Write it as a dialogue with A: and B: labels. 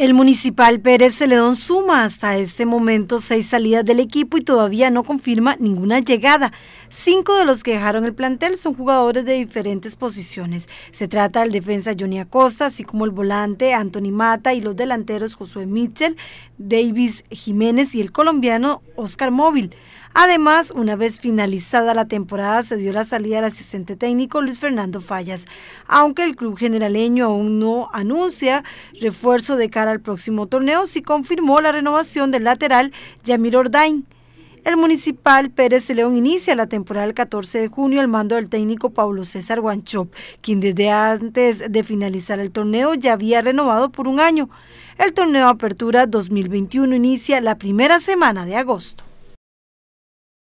A: El municipal Pérez Celedón suma hasta este momento seis salidas del equipo y todavía no confirma ninguna llegada. Cinco de los que dejaron el plantel son jugadores de diferentes posiciones. Se trata del defensa Johnny Acosta, así como el volante Anthony Mata y los delanteros Josué Mitchell, Davis Jiménez y el colombiano Oscar Móvil. Además, una vez finalizada la temporada, se dio la salida al asistente técnico Luis Fernando Fallas. Aunque el club generaleño aún no anuncia refuerzo de cara el próximo torneo si confirmó la renovación del lateral Yamir Ordain. El municipal Pérez León inicia la temporada el 14 de junio al mando del técnico Pablo César Guanchop, quien desde antes de finalizar el torneo ya había renovado por un año. El torneo Apertura 2021 inicia la primera semana de agosto.